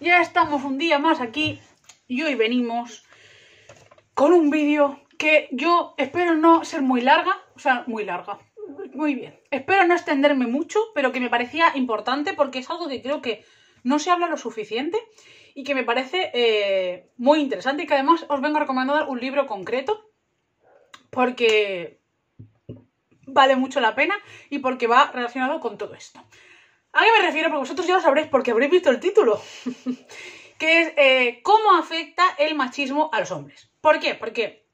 ya estamos un día más aquí y hoy venimos con un vídeo que yo espero no ser muy larga, o sea, muy larga, muy bien. Espero no extenderme mucho, pero que me parecía importante porque es algo que creo que no se habla lo suficiente y que me parece eh, muy interesante y que además os vengo a recomendar un libro concreto porque vale mucho la pena y porque va relacionado con todo esto. ¿A qué me refiero? Porque vosotros ya lo sabréis porque habréis visto el título. que es eh, cómo afecta el machismo a los hombres. ¿Por qué? Porque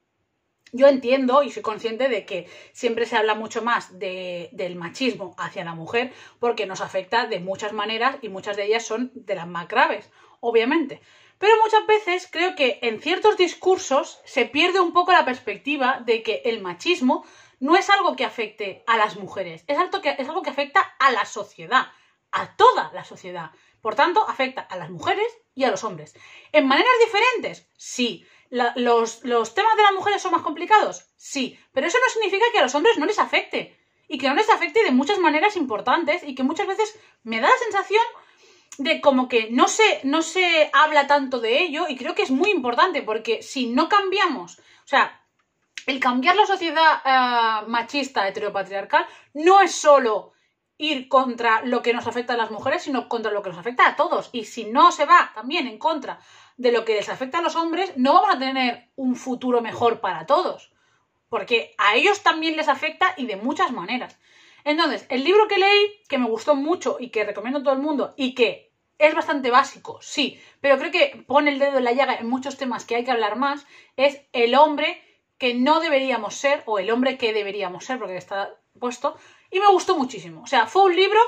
yo entiendo y soy consciente de que siempre se habla mucho más del machismo hacia la mujer porque nos afecta de muchas maneras y muchas de ellas son de las más graves, obviamente. Pero muchas veces creo que en ciertos discursos se pierde un poco la perspectiva de que el machismo no es algo que afecte a las mujeres, es algo que afecta a la sociedad, a toda la sociedad. Por tanto, afecta a las mujeres y a los hombres. ¿En maneras diferentes? Sí. los, temas de las mujeres son más complicados? Sí. Pero eso no significa que a los hombres no les afecte. Y que no les afecte de muchas maneras importantes y que muchas veces me da la sensación de como que no se, no se habla tanto de ello y creo que es muy importante porque si no cambiamos, o sea, el cambiar la sociedad eh, machista heteropatriarcal no es solo ir contra lo que nos afecta a las mujeres, sino contra lo que nos afecta a todos. Y si no se va también en contra de lo que les afecta a los hombres, no vamos a tener un futuro mejor para todos. Porque a ellos también les afecta y de muchas maneras. Entonces, el libro que leí, que me gustó mucho y que recomiendo a todo el mundo y que es bastante básico, sí, pero creo que pone el dedo en la llaga en muchos temas que hay que hablar más, es El hombre que no deberíamos ser o el hombre que deberíamos ser, porque está puesto, y me gustó muchísimo. O sea, fue un libro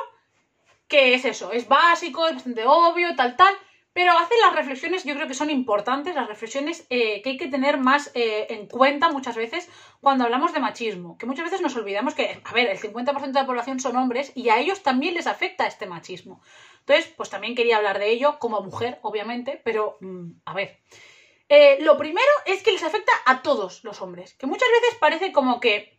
que es eso, es básico, es bastante obvio, tal, tal, pero hace las reflexiones, yo creo que son importantes, las reflexiones eh, que hay que tener más eh, en cuenta muchas veces cuando hablamos de machismo, que muchas veces nos olvidamos que, a ver, el 50% de la población son hombres y a ellos también les afecta este machismo. Entonces, pues también quería hablar de ello como mujer, obviamente, pero mm, a ver. Eh, lo primero es que les afecta a todos los hombres, que muchas veces parece como que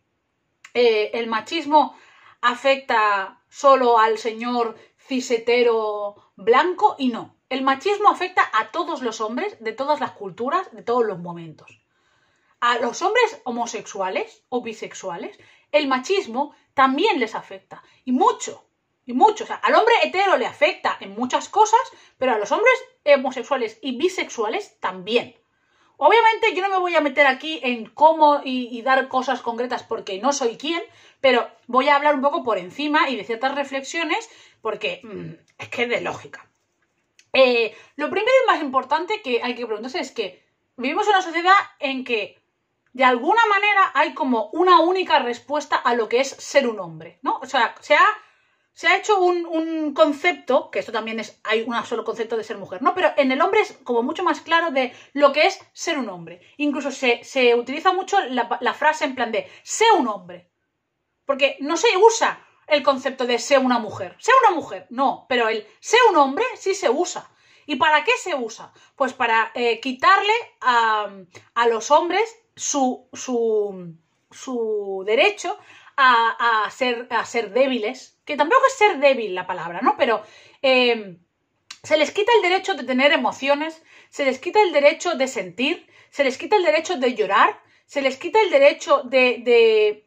el machismo afecta solo al señor cisetero blanco y no. El machismo afecta a todos los hombres, de todas las culturas, de todos los momentos. A los hombres homosexuales o bisexuales, el machismo también les afecta. Y mucho, y mucho. al hombre hetero le afecta en muchas cosas, pero a los hombres homosexuales y bisexuales también. Obviamente yo no me voy a meter aquí en cómo y, dar cosas concretas porque no soy quien, pero voy a hablar un poco por encima y de ciertas reflexiones porque mm, es que es de lógica. Eh, lo primero y más importante que hay que preguntarse es que vivimos en una sociedad en que de alguna manera hay como una única respuesta a lo que es ser un hombre, ¿no? O sea, sea se ha hecho un, concepto, que esto también es, hay un solo concepto de ser mujer, ¿no? Pero en el hombre es como mucho más claro de lo que es ser un hombre. Incluso se, utiliza mucho la, frase en plan de, sé un hombre. Porque no se usa el concepto de ser una mujer. Sé una mujer, no, pero el sé un hombre sí se usa. ¿Y para qué se usa? Pues para eh, quitarle a, a, los hombres su, su, su derecho a, ser, débiles, que tampoco es ser débil la palabra, ¿no? Pero em, se les quita el derecho de tener emociones, se les quita el derecho de sentir, se les quita el derecho de llorar, se les quita el derecho de, de,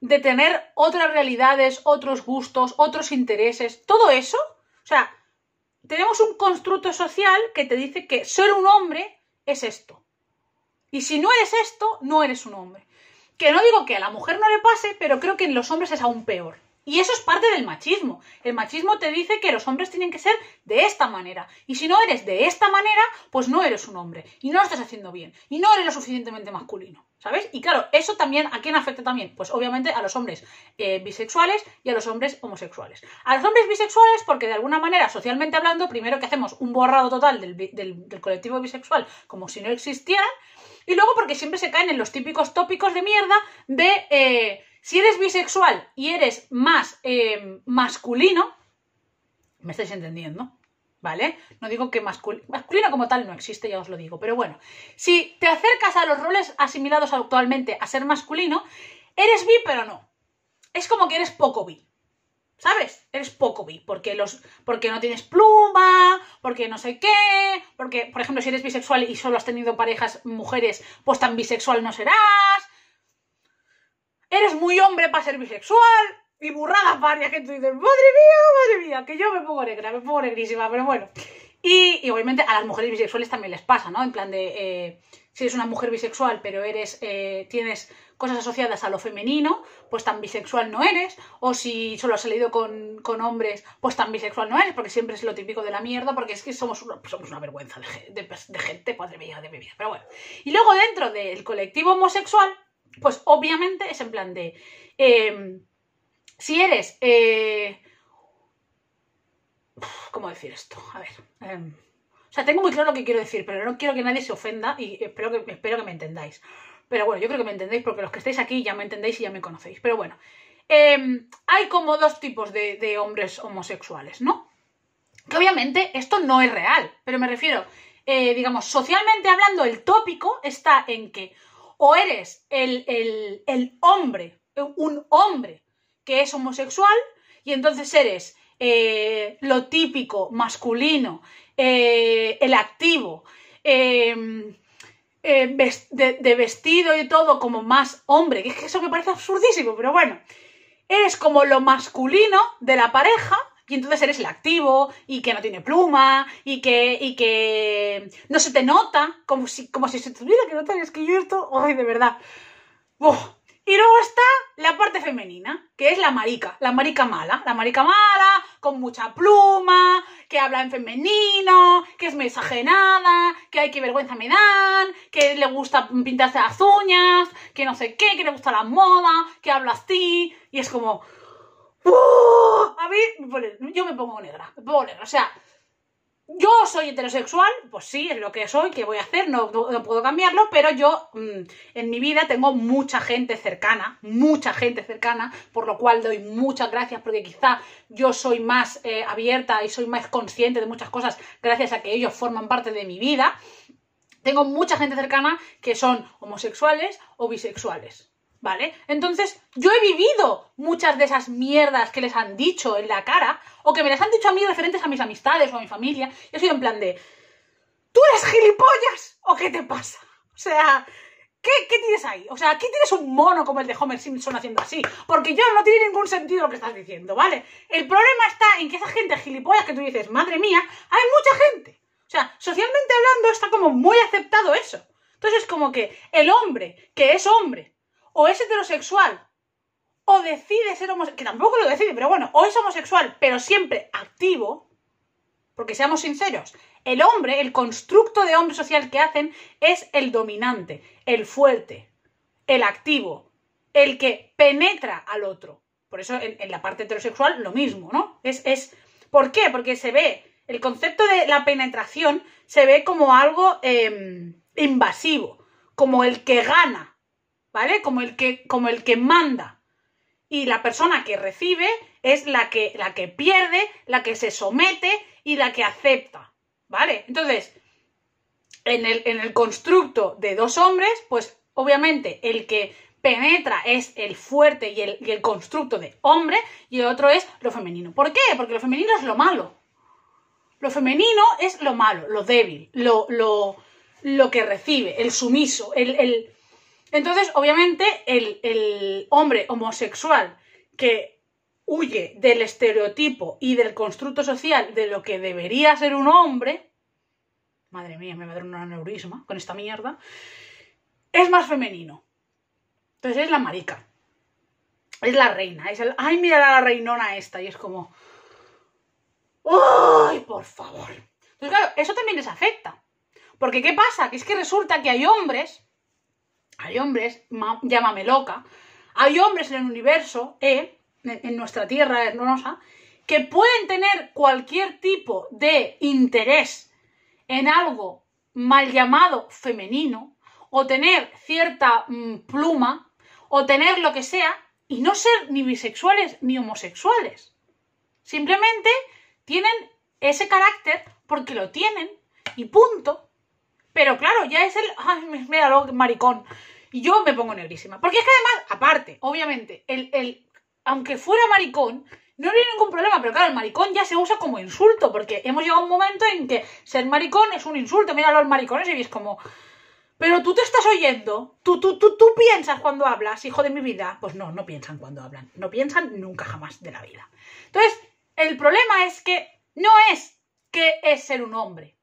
de tener otras realidades, otros gustos, otros intereses, todo eso. O sea, tenemos un constructo social que te dice que ser un hombre es esto. Y si no eres esto, no eres un hombre. Que no digo que a la mujer no le pase, pero creo que en los hombres es aún peor. Y eso es parte del machismo. El machismo te dice que los hombres tienen que ser de esta manera. Y si no eres de esta manera, pues no eres un hombre. Y no lo estás haciendo bien. Y no eres lo suficientemente masculino. ¿Sabes? Y claro, eso también, ¿a quién afecta también? Pues obviamente a los hombres eh, bisexuales y a los hombres homosexuales. A los hombres bisexuales, porque de alguna manera, socialmente hablando, primero que hacemos un borrado total del, colectivo bisexual como si no existiera, y luego porque siempre se caen en los típicos tópicos de mierda de eh, si eres bisexual y eres más eh, masculino, me estáis entendiendo, ¿vale? No digo que masculino, masculino como tal no existe, ya os lo digo, pero bueno, si te acercas a los roles asimilados actualmente a ser masculino, eres bi pero no. Es como que eres poco bi. ¿Sabes? Eres poco bi, porque, los, porque no tienes pluma, porque no sé qué, porque, por ejemplo, si eres bisexual y solo has tenido parejas mujeres, pues tan bisexual no serás. Eres muy hombre para ser bisexual. Y burradas varias que tú dices, madre mía, madre mía, que yo me pongo negra, me pongo negrísima, pero bueno. Y, obviamente a las mujeres bisexuales también les pasa, ¿no? En plan de... Eh, si eres una mujer bisexual pero eres, eh, tienes cosas asociadas a lo femenino, pues tan bisexual no eres, o si solo has salido con, hombres, pues tan bisexual no eres, porque siempre es lo típico de la mierda, porque es que somos una, somos una vergüenza de, gente, padre mía, de mi vida, pero bueno. Y luego dentro del colectivo homosexual, pues obviamente es en plan de, em, si eres, eh, ¿cómo decir esto? A ver... Em, o sea, tengo muy claro lo que quiero decir, pero no quiero que nadie se ofenda y espero que, me entendáis. Pero bueno, yo creo que me entendéis porque los que estáis aquí ya me entendéis y ya me conocéis. Pero bueno, em, hay como dos tipos de, hombres homosexuales, ¿no? Que obviamente esto no es real, pero me refiero, eh, digamos, socialmente hablando, el tópico está en que o eres el, hombre, un hombre que es homosexual, y entonces eres eh, lo típico masculino eh, el activo, eh, eh, de, vestido y todo como más hombre, que es que eso me parece absurdísimo, pero bueno, eres como lo masculino de la pareja y entonces eres el activo y que no tiene pluma y que, y que no se te nota, como si, como si se te olvida que no es que yo esto, ay, de verdad, y luego está la parte femenina, que es la marica, la marica mala, la marica mala, con mucha pluma, que habla en femenino, que es mensajenada, que hay que vergüenza me dan, que le gusta pintarse las uñas, que no sé qué, que le gusta la moda, que habla así, y es como... ¡Uh! A mí, yo me pongo negra, me pongo negra, o sea, yo soy heterosexual, pues sí, es lo que soy, que voy a hacer, no, puedo cambiarlo, pero yo mm, en mi vida tengo mucha gente cercana, mucha gente cercana, por lo cual doy muchas gracias porque quizá yo soy más eh, abierta y soy más consciente de muchas cosas gracias a que ellos forman parte de mi vida. Tengo mucha gente cercana que son homosexuales o bisexuales ¿vale? Entonces, yo he vivido muchas de esas mierdas que les han dicho en la cara, o que me las han dicho a mí referentes a mis amistades o a mi familia, y he sido en plan de, ¿tú eres gilipollas? ¿O qué te pasa? O sea, ¿qué, tienes ahí? O sea, aquí tienes un mono como el de Homer Simpson haciendo así, porque yo no tiene ningún sentido lo que estás diciendo, ¿vale? El problema está en que esa gente gilipollas que tú dices, madre mía, hay mucha gente. O sea, socialmente hablando está como muy aceptado eso. Entonces es como que el hombre que es hombre o es heterosexual, o decide ser homosexual, que tampoco lo decide, pero bueno, o es homosexual, pero siempre activo, porque seamos sinceros, el hombre, el constructo de hombre social que hacen es el dominante, el fuerte, el activo, el que penetra al otro. Por eso en, la parte heterosexual lo mismo, ¿no? Es, es, ¿Por qué? Porque se ve, el concepto de la penetración se ve como algo em, invasivo, como el que gana, ¿vale? Como el que, como el que manda. Y la persona que recibe es la que, la que pierde, la que se somete y la que acepta, ¿vale? Entonces, en el, constructo de dos hombres, pues obviamente el que penetra es el fuerte y el, y el, constructo de hombre y el otro es lo femenino. ¿Por qué? Porque lo femenino es lo malo. Lo femenino es lo malo, lo débil, lo, lo, lo que recibe, el sumiso, el, el, entonces, obviamente, el, hombre homosexual que huye del estereotipo y del constructo social de lo que debería ser un hombre, madre mía, me va a dar un neurisma con esta mierda, es más femenino. Entonces es la marica. Es la reina. Es el, ay, mira la reinona esta. Y es como, ¡ay, por favor! Entonces, claro, eso también les afecta. Porque ¿qué pasa? Que es que resulta que hay hombres hay hombres, llámame loca, hay hombres en el universo, eh, en nuestra tierra hermosa, que pueden tener cualquier tipo de interés en algo mal llamado femenino, o tener cierta mm, pluma, o tener lo que sea, y no ser ni bisexuales ni homosexuales. Simplemente tienen ese carácter porque lo tienen y punto pero claro, ya es el. Ay, mira lo maricón. Y yo me pongo negrísima. Porque es que además, aparte, obviamente, el, aunque fuera maricón, no había ningún problema, pero claro, el maricón ya se usa como insulto, porque hemos llegado a un momento en que ser maricón es un insulto. Mira los maricones y es como. Pero tú te estás oyendo, ¿Tú, tú, tú, tú piensas cuando hablas, hijo de mi vida. Pues no, no piensan cuando hablan, no piensan nunca jamás de la vida. Entonces, el problema es que no es que es ser un hombre,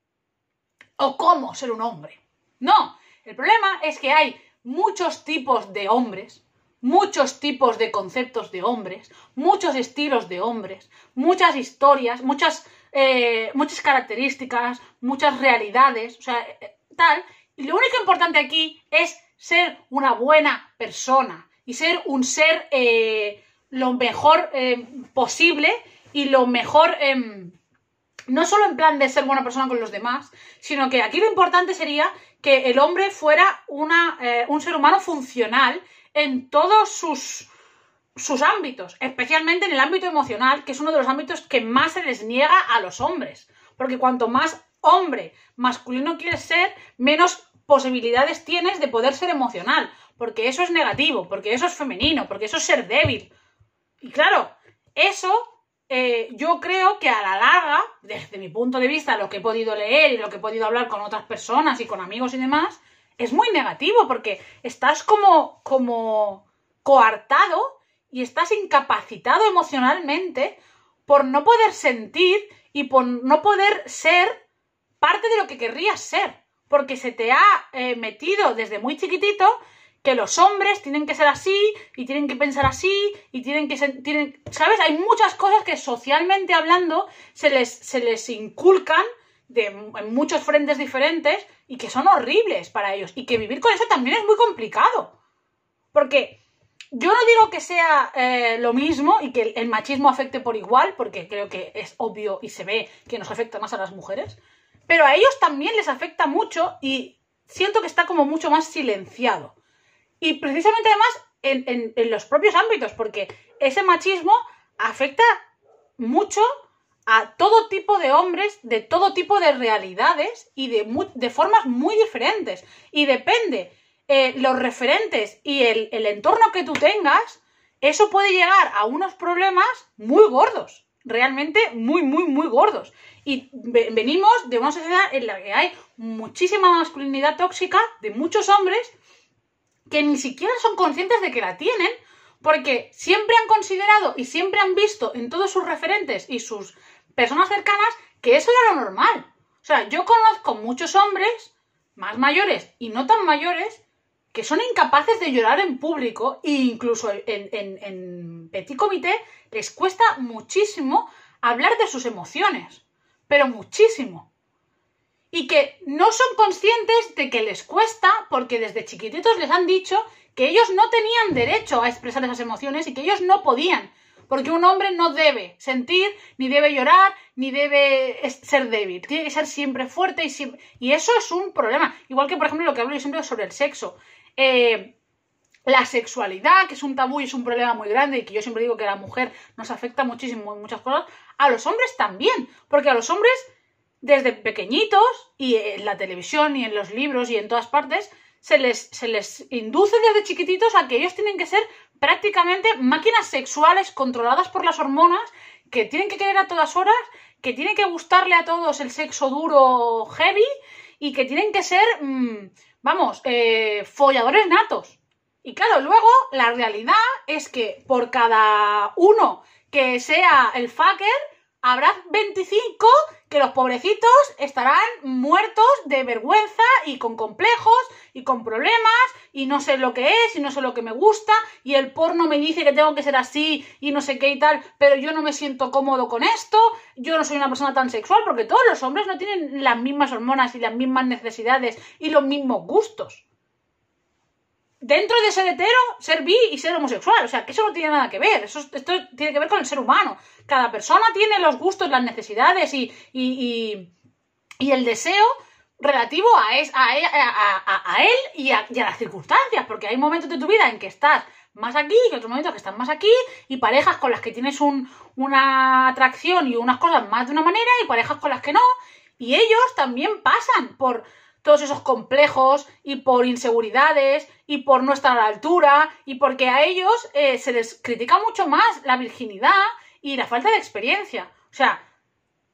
o cómo ser un hombre. No, el problema es que hay muchos tipos de hombres, muchos tipos de conceptos de hombres, muchos estilos de hombres, muchas historias, muchas, eh, muchas características, muchas realidades, o sea, eh, tal. Y lo único importante aquí es ser una buena persona y ser un ser eh, lo mejor posible y lo mejor... Em, no solo en plan de ser buena persona con los demás, sino que aquí lo importante sería que el hombre fuera una, eh, un ser humano funcional en todos sus, sus ámbitos, especialmente en el ámbito emocional, que es uno de los ámbitos que más se les niega a los hombres, porque cuanto más hombre masculino quieres ser, menos posibilidades tienes de poder ser emocional, porque eso es negativo, porque eso es femenino, porque eso es ser débil. Y claro, eso eh, yo creo que a la larga, desde mi punto de vista, lo que he podido leer y lo que he podido hablar con otras personas y con amigos y demás, es muy negativo porque estás como, como coartado y estás incapacitado emocionalmente por no poder sentir y por no poder ser parte de lo que querrías ser, porque se te ha eh, metido desde muy chiquitito que los hombres tienen que ser así y tienen que pensar así y tienen que ser, ¿sabes? Hay muchas cosas que socialmente hablando se les, se les inculcan en muchos frentes diferentes y que son horribles para ellos y que vivir con eso también es muy complicado. Porque yo no digo que sea eh, lo mismo y que el machismo afecte por igual, porque creo que es obvio y se ve que nos afecta más a las mujeres, pero a ellos también les afecta mucho y siento que está como mucho más silenciado. Y precisamente además en, los propios ámbitos, porque ese machismo afecta mucho a todo tipo de hombres, de todo tipo de realidades y de, formas muy diferentes. Y depende eh, los referentes y el, entorno que tú tengas, eso puede llegar a unos problemas muy gordos, realmente muy, muy, muy gordos. Y venimos de una sociedad en la que hay muchísima masculinidad tóxica de muchos hombres que ni siquiera son conscientes de que la tienen, porque siempre han considerado y siempre han visto en todos sus referentes y sus personas cercanas que eso era lo normal. O sea, yo conozco muchos hombres, más mayores y no tan mayores, que son incapaces de llorar en público e incluso en, en, en petit comité les cuesta muchísimo hablar de sus emociones, pero muchísimo y que no son conscientes de que les cuesta porque desde chiquititos les han dicho que ellos no tenían derecho a expresar esas emociones y que ellos no podían, porque un hombre no debe sentir, ni debe llorar, ni debe ser débil, tiene que ser siempre fuerte y, y eso es un problema. Igual que, por ejemplo, lo que hablo yo siempre sobre el sexo. Eh, la sexualidad, que es un tabú y es un problema muy grande y que yo siempre digo que a la mujer nos afecta muchísimo en muchas cosas, a los hombres también, porque a los hombres desde pequeñitos y en la televisión y en los libros y en todas partes se les, se les induce desde chiquititos a que ellos tienen que ser prácticamente máquinas sexuales controladas por las hormonas, que tienen que querer a todas horas, que tienen que gustarle a todos el sexo duro heavy y que tienen que ser, mm, vamos, eh, folladores natos. Y claro, luego la realidad es que por cada uno que sea el fucker, habrá 25 que los pobrecitos estarán muertos de vergüenza y con complejos y con problemas y no sé lo que es y no sé lo que me gusta y el porno me dice que tengo que ser así y no sé qué y tal, pero yo no me siento cómodo con esto, yo no soy una persona tan sexual porque todos los hombres no tienen las mismas hormonas y las mismas necesidades y los mismos gustos dentro de ser hetero, ser bi y ser homosexual. O sea, que eso no tiene nada que ver. Eso, esto tiene que ver con el ser humano. Cada persona tiene los gustos, las necesidades y, el deseo relativo a, e, a, él y, a, las circunstancias. Porque hay momentos de tu vida en que estás más aquí y otros momentos que estás más aquí y parejas con las que tienes una atracción y unas cosas más de una manera y parejas con las que no. Y ellos también pasan por todos esos complejos y por inseguridades y por no estar a la altura y porque a ellos eh, se les critica mucho más la virginidad y la falta de experiencia. O sea,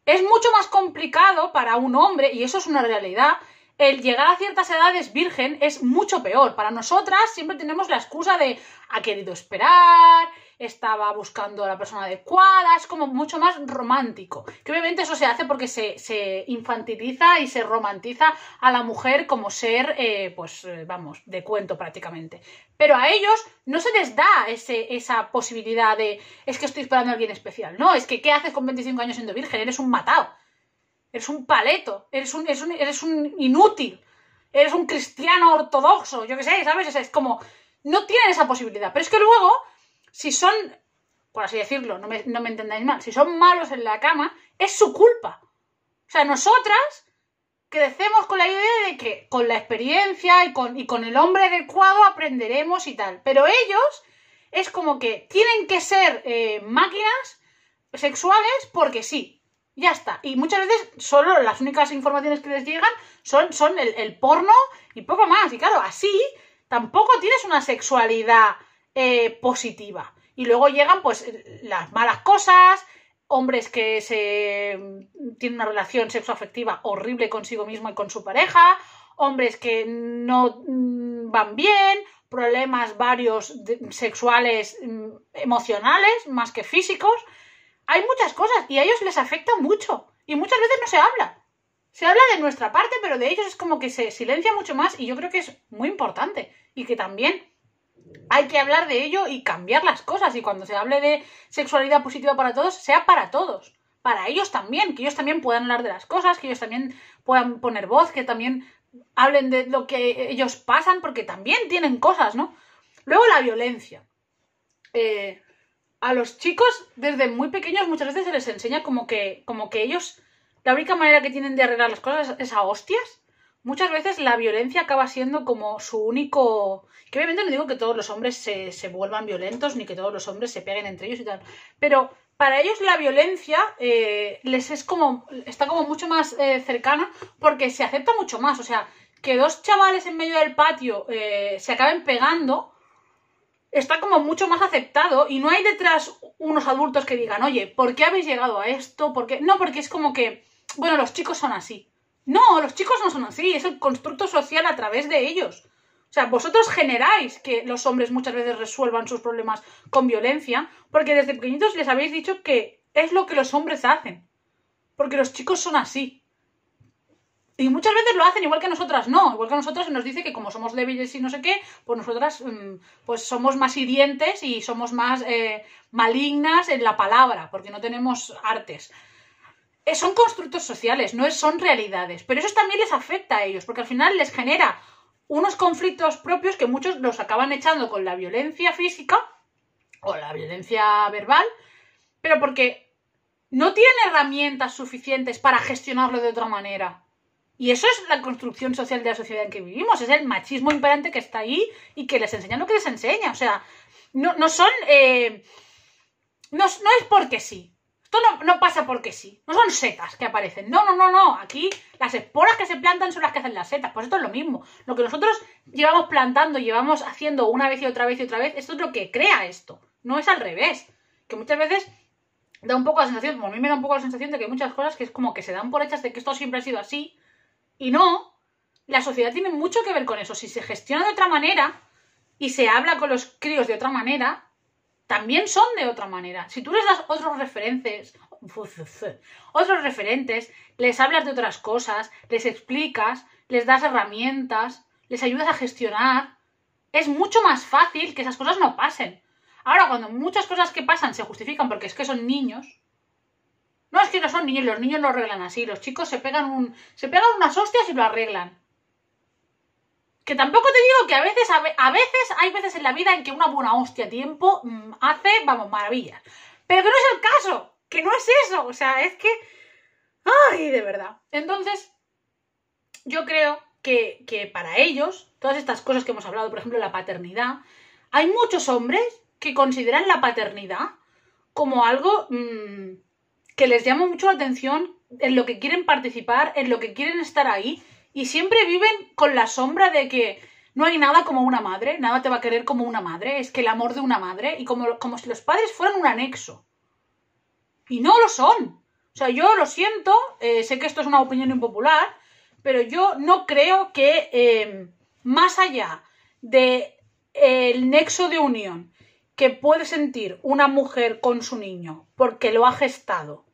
es mucho más complicado para un hombre, y eso es una realidad, el llegar a ciertas edades virgen es mucho peor. Para nosotras siempre tenemos la excusa de ha querido esperar, estaba buscando a la persona adecuada, es como mucho más romántico. Que obviamente eso se hace porque se, infantiliza y se romantiza a la mujer como ser, eh, pues eh, vamos, de cuento prácticamente. Pero a ellos no se les da ese, esa posibilidad de, es que estoy esperando a alguien especial. No, es que ¿qué haces con 25 años siendo virgen? Eres un matado, eres un paleto, eres un, eres un, eres un inútil, eres un cristiano ortodoxo, yo qué sé, ¿sabes? es como, no tienen esa posibilidad. Pero es que luego si son, por así decirlo, no me, entendáis mal, si son malos en la cama, es su culpa. O sea, nosotras crecemos con la idea de que con la experiencia y con, el hombre adecuado aprenderemos y tal. Pero ellos es como que tienen que ser eh, máquinas sexuales porque sí. Ya está. Y muchas veces solo las únicas informaciones que les llegan son, son el, el porno y poco más. Y claro, así tampoco tienes una sexualidad eh, positiva. Y luego llegan pues las malas cosas, hombres que se mm, tienen una relación afectiva horrible consigo mismo y con su pareja, hombres que no mm, van bien, problemas varios sexuales, mm, emocionales, más que físicos. Hay muchas cosas y a ellos les afecta mucho y muchas veces no se habla. Se habla de nuestra parte, pero de ellos es como que se silencia mucho más y yo creo que es muy importante y que también hay que hablar de ello y cambiar las cosas. Y cuando se hable de sexualidad positiva para todos, sea para todos. Para ellos también, que ellos también puedan hablar de las cosas, que ellos también puedan poner voz, que también hablen de lo que ellos pasan, porque también tienen cosas, ¿no? Luego la violencia. Eh, a los chicos, desde muy pequeños, muchas veces se les enseña como que, como que ellos, la única manera que tienen de arreglar las cosas es a hostias muchas veces la violencia acaba siendo como su único... Que obviamente no digo que todos los hombres se, vuelvan violentos ni que todos los hombres se peguen entre ellos y tal, pero para ellos la violencia eh, les es como está como mucho más eh, cercana porque se acepta mucho más. O sea, que dos chavales en medio del patio eh, se acaben pegando está como mucho más aceptado y no hay detrás unos adultos que digan, oye, ¿por qué habéis llegado a esto? porque No, porque es como que, bueno, los chicos son así. No, los chicos no son así, es el constructo social a través de ellos. O sea, vosotros generáis que los hombres muchas veces resuelvan sus problemas con violencia, porque desde pequeñitos les habéis dicho que es lo que los hombres hacen, porque los chicos son así. Y muchas veces lo hacen igual que nosotras, no, igual que nosotras se nos dice que como somos débiles y no sé qué, pues nosotras mm, pues somos más hirientes y somos más eh, malignas en la palabra, porque no tenemos artes. Eh, son constructos sociales, no son realidades. Pero eso también les afecta a ellos, porque al final les genera unos conflictos propios que muchos los acaban echando con la violencia física o la violencia verbal, pero porque no tienen herramientas suficientes para gestionarlo de otra manera. Y eso es la construcción social de la sociedad en que vivimos, es el machismo imperante que está ahí y que les enseña lo que les enseña. O sea, no, son... Eh, no es porque sí, esto no, pasa porque sí. No son setas que aparecen. No, no, no, no. Aquí las esporas que se plantan son las que hacen las setas. Pues esto es lo mismo. Lo que nosotros llevamos plantando, llevamos haciendo una vez y otra vez y otra vez, esto es lo que crea esto. No es al revés. Que muchas veces da un poco la sensación, por mí me da un poco la sensación de que hay muchas cosas que es como que se dan por hechas de que esto siempre ha sido así. Y no. La sociedad tiene mucho que ver con eso. Si se gestiona de otra manera y se habla con los críos de otra manera, también son de otra manera. Si tú les das otros referentes, otros referentes, les hablas de otras cosas, les explicas, les das herramientas, les ayudas a gestionar, es mucho más fácil que esas cosas no pasen. Ahora, cuando muchas cosas que pasan se justifican porque es que son niños, no es que no son niños, los niños lo arreglan así, los chicos se pegan un, se pegan unas hostias y lo arreglan que tampoco te digo que a veces, a, veces, hay veces en la vida en que una buena hostia tiempo mm, hace, vamos, maravillas. Pero no es el caso, que no es eso, o sea, es que... ¡Ay, de verdad! Entonces, yo creo que, que para ellos, todas estas cosas que hemos hablado, por ejemplo, la paternidad, hay muchos hombres que consideran la paternidad como algo mm, que les llama mucho la atención, en lo que quieren participar, en lo que quieren estar ahí, y siempre viven con la sombra de que no hay nada como una madre, nada te va a querer como una madre, es que el amor de una madre, y como, como si los padres fueran un anexo. Y no lo son. O sea, yo lo siento, eh, sé que esto es una opinión impopular, pero yo no creo que eh, más allá del nexo de unión que puede sentir una mujer con su niño porque lo ha gestado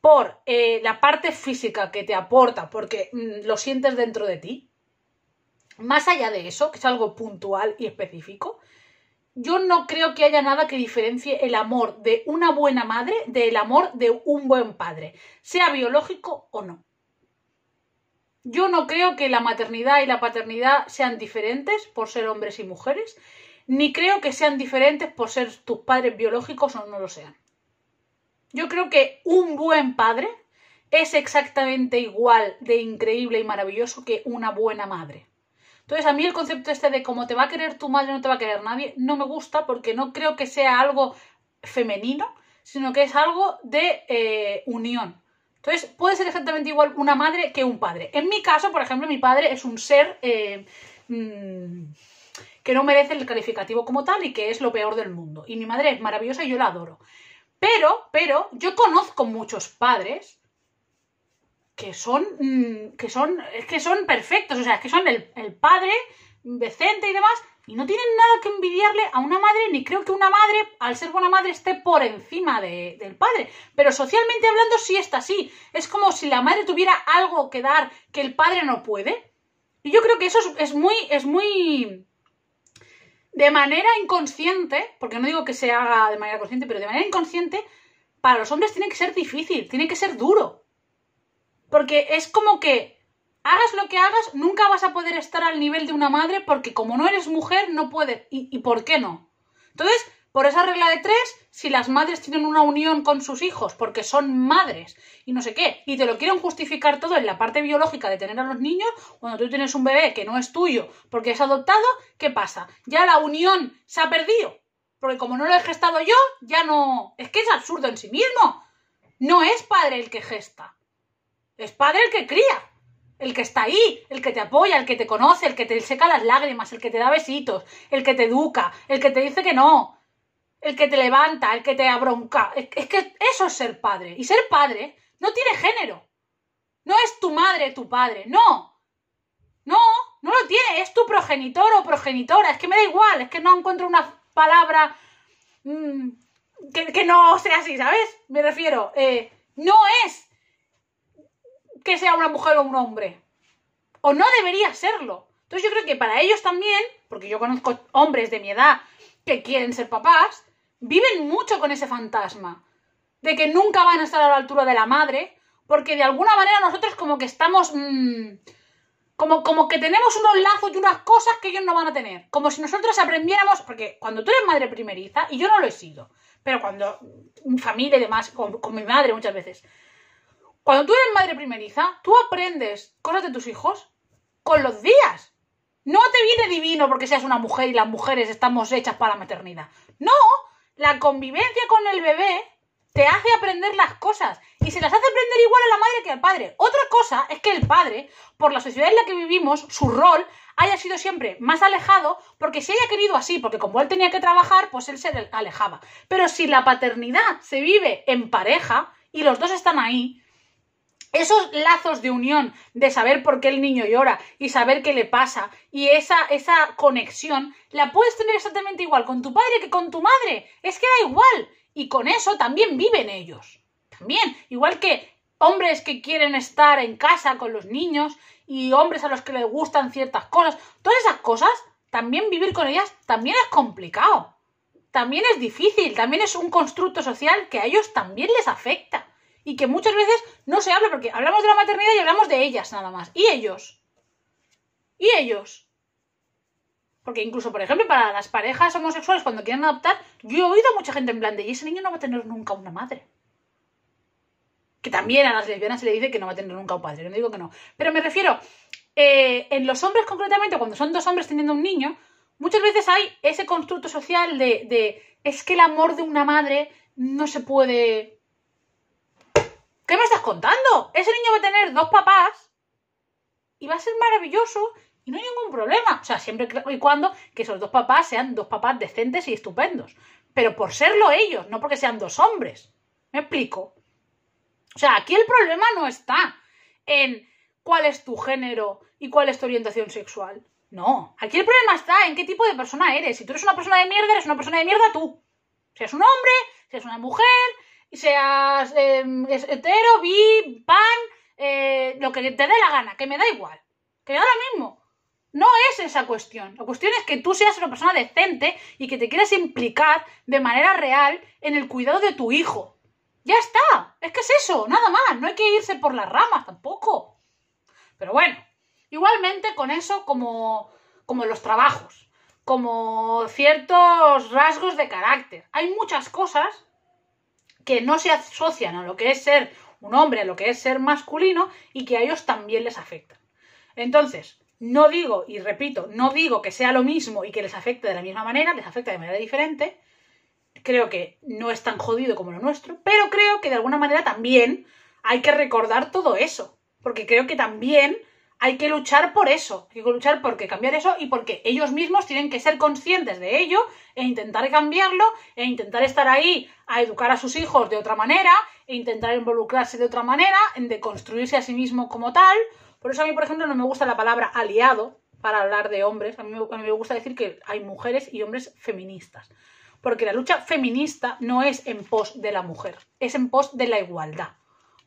por eh, la parte física que te aporta, porque mm, lo sientes dentro de ti, más allá de eso, que es algo puntual y específico, yo no creo que haya nada que diferencie el amor de una buena madre del amor de un buen padre, sea biológico o no. Yo no creo que la maternidad y la paternidad sean diferentes por ser hombres y mujeres, ni creo que sean diferentes por ser tus padres biológicos o no lo sean. Yo creo que un buen padre es exactamente igual de increíble y maravilloso que una buena madre. Entonces a mí el concepto este de cómo te va a querer tu madre, no te va a querer nadie, no me gusta porque no creo que sea algo femenino, sino que es algo de eh, unión. Entonces puede ser exactamente igual una madre que un padre. En mi caso, por ejemplo, mi padre es un ser eh, mm, que no merece el calificativo como tal y que es lo peor del mundo. Y mi madre es maravillosa y yo la adoro. Pero, pero, yo conozco muchos padres que son, mm, que son, que son perfectos, o sea, que son el, padre decente y demás, y no tienen nada que envidiarle a una madre, ni creo que una madre, al ser buena madre, esté por encima del padre. Pero socialmente hablando, sí está así. Es como si la madre tuviera algo que dar que el padre no puede. Y yo creo que eso es muy, es muy de manera inconsciente, porque no digo que se haga de manera consciente, pero de manera inconsciente, para los hombres tiene que ser difícil, tiene que ser duro. Porque es como que hagas lo que hagas, nunca vas a poder estar al nivel de una madre porque como no eres mujer, no puedes. ¿Y, por qué no? Entonces, por esa regla de tres, si las madres tienen una unión con sus hijos porque son madres y no sé qué, y te lo quieren justificar todo en la parte biológica de tener a los niños, cuando tú tienes un bebé que no es tuyo porque es adoptado, ¿qué pasa? Ya la unión se ha perdido. Porque como no lo he gestado yo, ya no... Es que es absurdo en sí mismo. No es padre el que gesta. Es padre el que cría. El que está ahí, el que te apoya, el que te conoce, el que te seca las lágrimas, el que te da besitos, el que te educa, el que te dice que no, el que te levanta, el que te abronca. Es, que eso es ser padre. Y ser padre no tiene género. No es tu madre, tu padre. No. No, no lo tiene. Es tu progenitor o progenitora. Es que me da igual. Es que no encuentro una palabra mm, que, no sea así, ¿sabes? Me refiero. Eh, no es que sea una mujer o un hombre. O no debería serlo. Entonces yo creo que para ellos también, porque yo conozco hombres de mi edad que quieren ser papás, viven mucho con ese fantasma de que nunca van a estar a la altura de la madre, porque de alguna manera nosotros como que estamos... Mm, como, como que tenemos unos lazos y unas cosas que ellos no van a tener. Como si nosotros aprendiéramos, porque cuando tú eres madre primeriza, y yo no lo he sido, pero cuando mi familia y demás, con mi madre muchas veces, cuando tú eres madre primeriza, tú aprendes cosas de tus hijos con los días. No te viene divino porque seas una mujer y las mujeres estamos hechas para la maternidad. No, la convivencia con el bebé te hace aprender las cosas y se las hace aprender igual a la madre que al padre. Otra cosa es que el padre, por la sociedad en la que vivimos, su rol haya sido siempre más alejado porque se haya querido así, porque como él tenía que trabajar, pues él se alejaba. Pero si la paternidad se vive en pareja y los dos están ahí, esos lazos de unión, de saber por qué el niño llora y saber qué le pasa, y esa, esa conexión, la puedes tener exactamente igual con tu padre que con tu madre. Es que da igual. Y con eso también viven ellos. También, igual que hombres que quieren estar en casa con los niños y hombres a los que les gustan ciertas cosas, todas esas cosas, también vivir con ellas también es complicado. También es difícil, también es un constructo social que a ellos también les afecta y que muchas veces no se habla porque hablamos de la maternidad y hablamos de ellas nada más. Y ellos. Y ellos. Porque incluso, por ejemplo, para las parejas homosexuales cuando quieren adoptar, yo he oído a mucha gente en plan y ese niño no va a tener nunca una madre. Que también a las lesbianas se le dice que no va a tener nunca un padre, no digo que no. Pero me refiero, eh, en los hombres concretamente, cuando son dos hombres teniendo un niño, muchas veces hay ese constructo social de, de es que el amor de una madre no se puede ¿Qué me estás contando? Ese niño va a tener dos papás y va a ser maravilloso y no hay ningún problema. O sea, siempre y cuando que esos dos papás sean dos papás decentes y estupendos. Pero por serlo ellos, no porque sean dos hombres. ¿Me explico? O sea, aquí el problema no está en cuál es tu género y cuál es tu orientación sexual. No, aquí el problema está en qué tipo de persona eres. Si tú eres una persona de mierda, eres una persona de mierda tú. Si eres un hombre, si eres una mujer, seas em, hetero, bi, pan, eh, lo que te dé la gana, que me da igual, que ahora mismo. No es esa cuestión. La cuestión es que tú seas una persona decente y que te quieras implicar de manera real en el cuidado de tu hijo. Ya está. Es que es eso, nada más. No hay que irse por las ramas tampoco. Pero bueno, igualmente con eso como, como los trabajos, como ciertos rasgos de carácter. Hay muchas cosas que no se asocian a lo que es ser un hombre, a lo que es ser masculino y que a ellos también les afecta. Entonces, no digo, y repito, no digo que sea lo mismo y que les afecte de la misma manera, les afecta de manera diferente. Creo que no es tan jodido como lo nuestro, pero creo que de alguna manera también hay que recordar todo eso, porque creo que también hay que luchar por eso, hay que luchar porque cambiar eso y porque ellos mismos tienen que ser conscientes de ello e intentar cambiarlo e intentar estar ahí a educar a sus hijos de otra manera e intentar involucrarse de otra manera, en deconstruirse a sí mismo como tal. Por eso a mí, por ejemplo, no me gusta la palabra aliado para hablar de hombres, a mí, a mí me gusta decir que hay mujeres y hombres feministas, porque la lucha feminista no es en pos de la mujer, es en pos de la igualdad.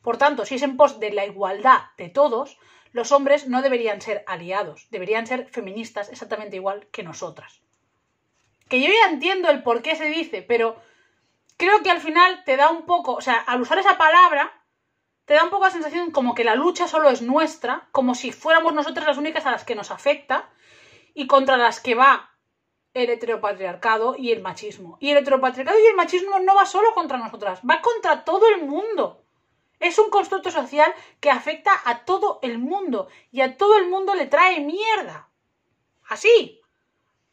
Por tanto, si es en pos de la igualdad de todos, los hombres no deberían ser aliados, deberían ser feministas exactamente igual que nosotras. Que yo ya entiendo el por qué se dice, pero creo que al final te da un poco, o sea, al usar esa palabra, te da un poco la sensación como que la lucha solo es nuestra, como si fuéramos nosotras las únicas a las que nos afecta y contra las que va el heteropatriarcado y el machismo. Y el heteropatriarcado y el machismo no va solo contra nosotras, va contra todo el mundo. Es un constructo social que afecta a todo el mundo y a todo el mundo le trae mierda. Así.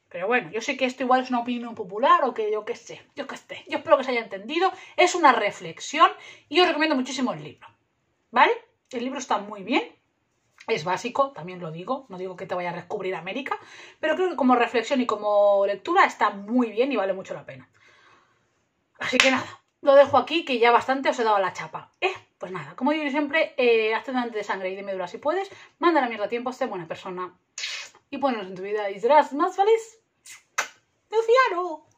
Pero bueno, yo sé que esto igual es una opinión popular o que yo qué sé, yo qué sé. Yo espero que se haya entendido. Es una reflexión y os recomiendo muchísimo el libro. ¿Vale? El libro está muy bien. Es básico, también lo digo, no digo que te vaya a descubrir América, pero creo que como reflexión y como lectura está muy bien y vale mucho la pena. Así que nada, lo dejo aquí, que ya bastante os he dado la chapa. ¿Eh? Pues nada, como digo siempre, eh, hazte donante de sangre y de médula si puedes, manda la mierda a tiempo, sé buena persona y ponernos en tu vida y serás más feliz. ¡Luciano!